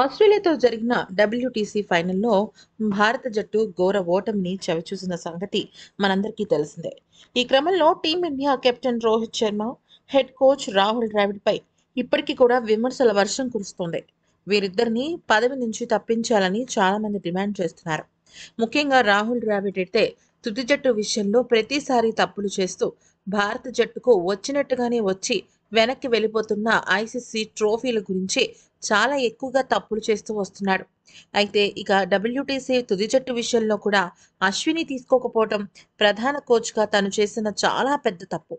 ఆస్ట్రేలియాతో జరిగిన డబ్ల్యూటీసీ ఫైనల్లో భారత జట్టు ఘోర ఓటమిని చవిచూసిన సంగతి మనందరికీ తెలిసిందే ఈ క్రమంలో team India captain Rohit Sharma head coach Rahul ద్రావిడ్పై ఇప్పటికీ కూడా విమర్శల వర్షం కురుస్తోంది వీరిద్దరిని పదవి నుంచి తప్పించాలని చాలామంది డిమాండ్ చేస్తున్నారు ముఖ్యంగా రాహుల్ ద్రావిడ్ అయితే తుది జట్టు విషయంలో ప్రతిసారి తప్పులు చేస్తూ భారత జట్టుకు వచ్చినట్టుగానే వచ్చి వెనక్కి వెళ్ళిపోతున్న ఐసీసీ ట్రోఫీల గురించి చాలా ఎక్కువగా తప్పులు చేస్తూ వస్తున్నాడు అయితే ఇక డబ్ల్యూటీసీ తుది జట్టు విషయంలో కూడా అశ్విని తీసుకోకపోవటం ప్రధాన కోచ్గా తను చేసిన చాలా పెద్ద తప్పు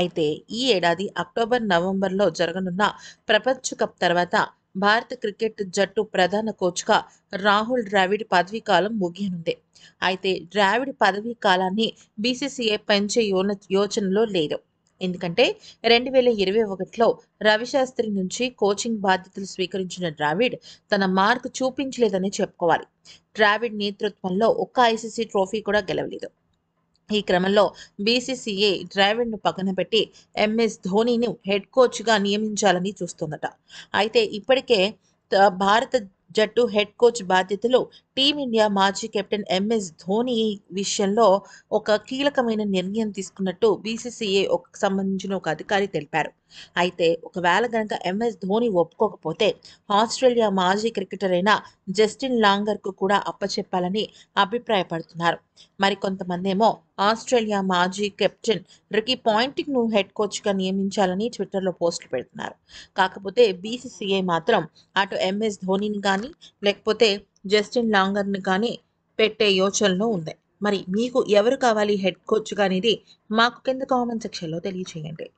అయితే ఈ ఏడాది అక్టోబర్ నవంబర్లో జరగనున్న ప్రపంచ కప్ తర్వాత భారత క్రికెట్ జట్టు ప్రధాన కోచ్గా రాహుల్ ద్రావిడ్ పదవీ కాలం ముగియనుంది అయితే ద్రావిడ్ పదవీ కాలాన్ని బీసీసీఐ పెంచే యోచనలో లేదు ఎందుకంటే రెండు వేల ఇరవై ఒకటిలో రవిశాస్త్రి నుంచి కోచింగ్ బాధ్యతలు స్వీకరించిన ద్రావిడ్ తన మార్క్ చూపించలేదని చెప్పుకోవాలి ద్రావిడ్ నేతృత్వంలో ఒక్క ఐసీసీ ట్రోఫీ కూడా గెలవలేదు ఈ క్రమంలో బీసీసీఏ ను పక్కన పెట్టి ఎంఎస్ ధోనిని హెడ్ కోచ్ గా నియమించాలని చూస్తుందట అయితే ఇప్పటికే భారత జట్టు హెడ్ కోచ్ బాధ్యతలు టీమిండియా మాజీ కెప్టెన్ ఎంఎస్ ధోని విషయంలో ఒక కీలకమైన నిర్ణయం తీసుకున్నట్టు బీసీసీఏ సంబంధించిన ఒక అధికారి తెలిపారు అయితే ఒకవేళ కనుక ఎంఎస్ ధోని ఒప్పుకోకపోతే ఆస్ట్రేలియా మాజీ క్రికెటర్ అయిన జస్టిన్ లాంగర్కు కూడా అప్పచెప్పాలని అభిప్రాయపడుతున్నారు మరికొంతమంది ఏమో ఆస్ట్రేలియా మాజీ కెప్టెన్ రికీ పాయింటింగ్ ను హెడ్ కోచ్గా నియమించాలని ట్విట్టర్లో పోస్టులు పెడుతున్నారు కాకపోతే బీసీసీఐ మాత్రం అటు ఎంఎస్ ధోనిని కానీ లేకపోతే జస్టిన్ లాంగర్ని కానీ పెట్టే యోచనలో ఉంది మరి మీకు ఎవరు కావాలి హెడ్ కోచ్గా అనేది మాకు కింద కామెంట్ సెక్షన్లో తెలియచేయండి